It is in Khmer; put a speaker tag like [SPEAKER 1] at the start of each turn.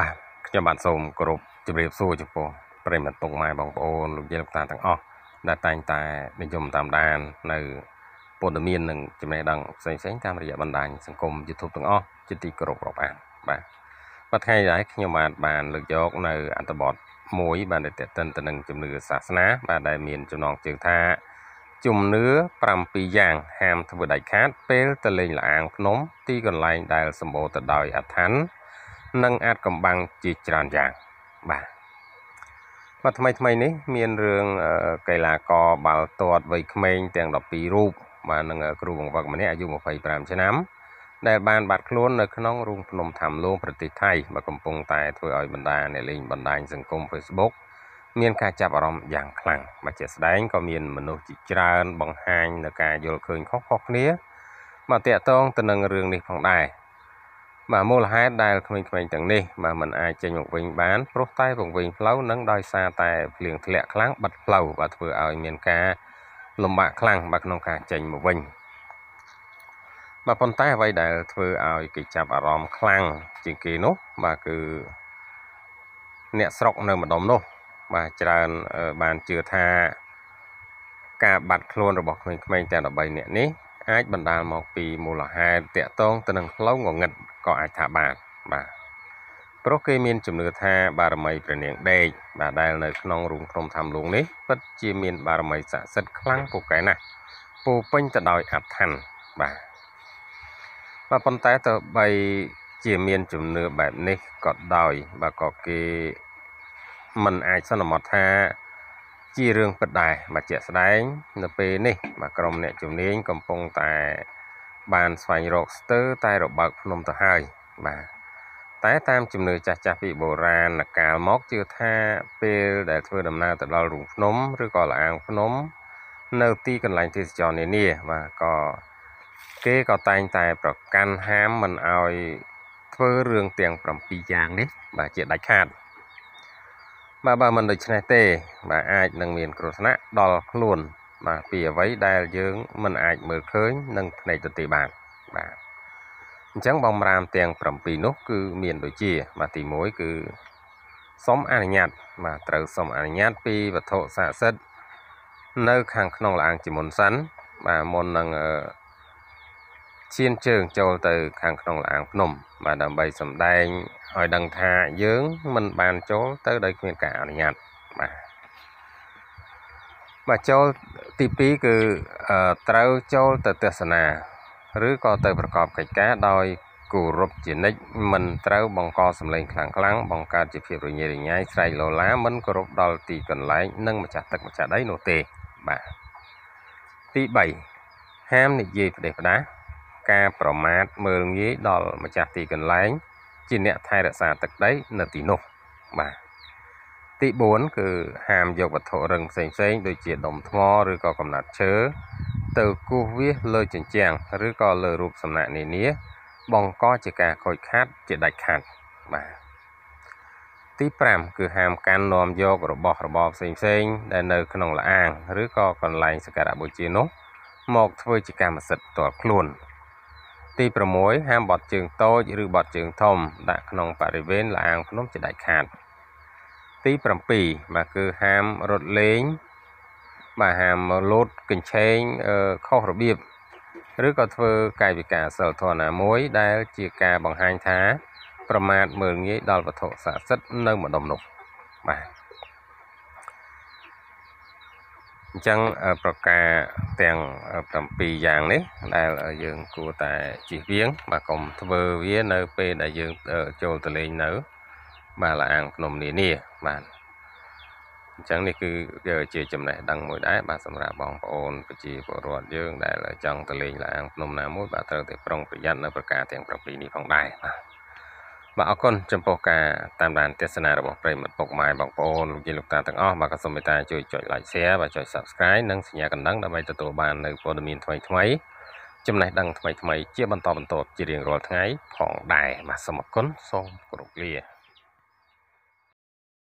[SPEAKER 1] បាទខ្ញុំបាទសូមគោរពជម្រាបសួរចំពោះប្រិមត្តពុកម៉ែបងប្អូនលោកយាយលោកតាទាំងអស់ដែលតែងតែនិយមតាមដាននៅព័ត៌មាននិងចំណេះដឹងផ្សេងៗតាមរយៈបណ្ដាញសង្គម YouTube ទាំងអស់ជាទីគោរពរាប់អានបាទបាទថ្ងៃនេះខ្ញុំបាទបានលើកយកនៅអត្ថបទមួយបានតែតន្តទៅនឹង ជំនឿសាសនាបាទដែលមានចំណងជើងថាជំនឿ7យ៉ាងហាមធ្វើដាច់ខាតពេលទៅលេងលអាងភ្នំទីកន្លែងដែលសម្បូរទៅដោយអឋាននិងអាចកំបាំងជាច្រើនយ៉ាងបាទបាទថ្មីថ្មីនេះមានរឿងកីឡាករបាល់ទាត់វ័យក្មេង ទាំង12រូបបាទនឹងគ្រូបង្វឹកម្នាក់អាយុ25ឆ្នាំដែលបានបាត់ខ្លួននៅក្នុងរូងភ្នំថាមលួងប្រទេសថៃមកកំពុងតែធ្វើឲ្យបណ្ដាអ្នកលេង បណ្ដាញសង្គម Facebook មានការចាប់អារម្មណ៍យ៉ាងខ្លាំងមកជាស្ដែងក៏មានមនុស្សជាច្រើនបង្ហាញនៅការយល់ឃើញខុសៗគ្នាមកតាក់ទងទៅនឹងរឿងនេះផងដែរបាទមូលហេតុដែលក្មេងៗទាំងនេះបាទมันអាចចេញមកវិញបានព្រោះតែពង្វេងផ្លូវនឹងដោយសារតែភ្លៀងធ្លាក់ខ្លាំងបាត់ផ្លូវបាទធ្វើឲ្យមានការលំបាកខ្លាំងបាទក្នុងការចេញមកវិញបាទប៉ុន្តែអ្វីដែលធ្វើឲ្យគេចាប់អារម្មណ៍ខ្លាំងជាងគេនោះបាទគឺអ្នកស្រុកនៅម្ដុំនោះបាទច្រើនបានជឿថាការបាត់ខ្លួនរបស់ក្មេងៗទាំង13នាក់នេះអាចបណ្ដាលមកពីមូលហេតុតាក់ទងទៅនឹងផ្លូវងងឹតក៏អាចថាបានបាទព្រោះគេមានជំនឿថាបារមីព្រះនាងដេកបាទដែលនៅក្នុងរូងភ្នំថាមលួងនេះពិតជាមានបារមីស័ក្តិសិទ្ធិខ្លាំងពូកែណាស់ពោពេញទៅដោយអត្ថនបាទបាទប៉ុន្តែទៅបីជាមានជំនឿបែបនេះក៏ដោយ បាទក៏គេមិនអាចសន្មតថា ជារឿងពិតដែរមកជាក់ស្ដែង នៅពេលនេះបាទក្រុមអ្នក ជំនាញកំពុងតែបានស្វែងរកស្ទើរតែរបើកភ្នំទៅហើយបាទតែតាមជំនឿចាស់ចាស់ពីបុរាណកាលមកជឿថាពេលដែលធ្វើដំណើរទៅដល់រូងភ្នំឬក៏លអាងភ្នំ នៅទីកន្លែងទេសចរនានាបាទក៏គេក៏តែងតែប្រកាន់ហាមមិនអោយធ្វើរឿងទាំង7យ៉ាងនេះ បាទជាដាច់ខាតបាទបើមិនដូច្នេះទេបាទអាចនឹងមានគ្រោះថ្នាក់ដល់ខ្លួនបាទពីអ្វីដែលយើងមិនអាច មើលឃើញនឹងភ្នែកទទេបានបាទអញ្ចឹងបំរាមទាំង7នោះគឺមានដូចជាបាទទី1គឺសុំអនុញ្ញាតបាទត្រូវសុំអនុញ្ញាតពីវត្ថុស័ក្តិសិទ្ធិនៅខាងក្នុងលាងជាមុនសិនបាទមុននឹងឈានជើងចូលទៅ ខាងក្នុងលាងភ្នំបាទដើម្បីសម្ដែងឲ្យដឹងថាយើងមិនបានចូល ទៅដោយគ្មានការអនុញ្ញាតបាទបាទចូលទី2គឺត្រូវចូលទៅទស្សនាឬក៏ទៅប្រកបកិច្ចការដោយគោរពជានិច្ចមិនត្រូវបង្កសម្លេងខ្លាំងខ្លាំងបង្កើតជាភាពរញ៉េរញ៉ៃស្រែកឡូឡាមិនគោរពដល់ទីកន្លែងនិងម្ចាស់ទឹកម្ចាស់ដីនោះទេបាទទី3ហាមនិយាយផ្ដេសផ្ដាសការប្រមាថមើលងាយដល់ម្ចាស់ទីកន្លែង ជាអ្នកថែរក្សាទឹកដីនៅទីនោះបាទទី4គឺហាមយកវត្ថុរឹងផ្សេងផ្សេងដូចជាដុំថ្មឬក៏កំណាត់ឈើទៅគូសវាលើជញ្ជាំងឬក៏លើរូបសំណាកនានា បង្កជាការខូចខាត ជាដាច់ខាតបាទទី5គឺហាមកាន់នាំយករបស់របរផ្សេងផ្សេងដែលនៅ ក្នុងលអាងឬក៏កន្លែងសក្ការៈបូជានោះមកធ្វើជាកម្មសិទ្ធិផ្ទាល់ខ្លួនទី6ហាមបត់ជើងតូចឬបត់ជើងធំ ដាក់ក្នុងបរិវេណលអាងភ្នំជាដាច់ខាតទី7បាទគឺហាមរត់លេងបាទហាមលោតកញ្ឆេងខុសរបៀបឬក៏ធ្វើកាយវិការសិលធម៌ណាមួយដែលជាការបង្ហាញថា ប្រមាថមើលងាយដល់វត្ថុស័ក្តិសិទ្ធិនៅម្ដុំនោះបាទអញ្ចឹងប្រការទាំង7យ៉ាងនេះដែលយើងគួរតែជៀសវាងបាទកុំធ្វើវានៅពេលដែលយើងចូលទៅលេងនៅបាទលាអាងភ្នំនានាបាទអញ្ចឹងនេះគឺជាចំណេះដឹងមួយដែរបាទសម្រាប់បងប្អូនប្រជាពលរដ្ឋយើងដែលចង់ទៅលេងលាអាងភ្នំណាមួយបាទត្រូវតែប្រុងប្រយ័ត្ននៅប្រការទាំង7នេះផងដែរបាទបាទអរគុណចំពោះការតាមដានទស្សនារបស់ប្រិមត្តពុកម៉ែបងប្អូនលោកយាយលោកតាទាំងអស់បាទក៏សូមមេត្តាជួយចុច like share បាទចុច subscribe និងសញ្ញាកណ្ដឹងដើម្បីទទួលបាននៅព័ត៌មានថ្មីថ្មីចំណេះដឹងថ្មីថ្មីជាបន្តបន្ទាប់ជារៀងរាល់ថ្ងៃផងដែរបាទសូមអរគុណសូមគោរពលា